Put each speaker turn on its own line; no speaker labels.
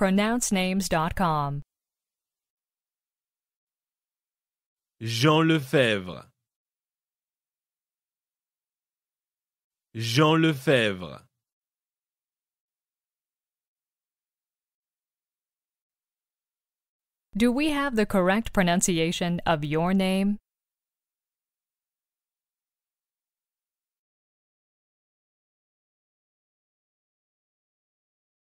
pronouncenames.com.
Jean Lefebvre. Jean Lefebvre.
Do we have the correct pronunciation of your name?